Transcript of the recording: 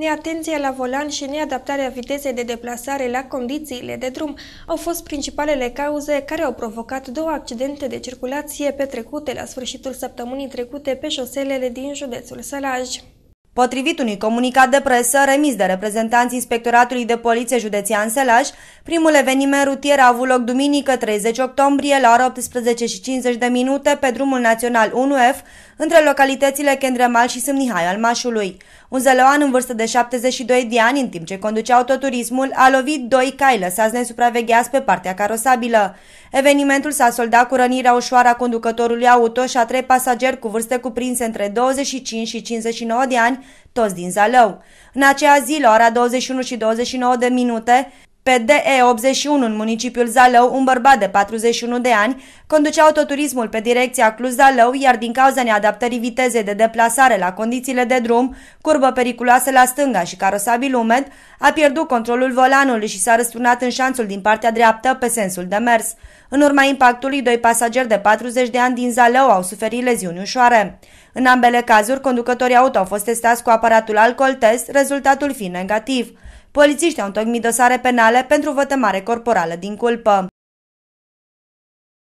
Neatenția la volan și neadaptarea vitezei de deplasare la condițiile de drum au fost principalele cauze care au provocat două accidente de circulație petrecute la sfârșitul săptămânii trecute pe șoselele din județul Sălaj. Potrivit unui comunicat de presă remis de reprezentanții Inspectoratului de Poliție Județean Selaș, primul eveniment rutier a avut loc duminică 30 octombrie la ora 18.50 de minute pe drumul național 1F, între localitățile Kendremal și Sâmnihai al Mașului. Un zălăoan în vârstă de 72 de ani, în timp ce conducea autoturismul, a lovit doi cai lăsați nesupravegheați pe partea carosabilă. Evenimentul s-a soldat cu rănirea ușoară a conducătorului auto și a trei pasageri cu vârste cuprinse între 25 și 59 de ani, toți din Zalău. În acea zi, la ora 21 și 29 de minute, pe DE81 în municipiul Zalău, un bărbat de 41 de ani conducea autoturismul pe direcția Cluj-Zalău, iar din cauza neadaptării vitezei de deplasare la condițiile de drum, curbă periculoasă la stânga și carosabil umed, a pierdut controlul volanului și s-a răsturnat în șanțul din partea dreaptă pe sensul de mers. În urma impactului, doi pasageri de 40 de ani din Zalău au suferit leziuni ușoare. În ambele cazuri, conducătorii auto au fost testați cu aparatul alcool test, rezultatul fiind negativ. Polițiștii au întocmit dosare penale pentru vătămare corporală din culpă.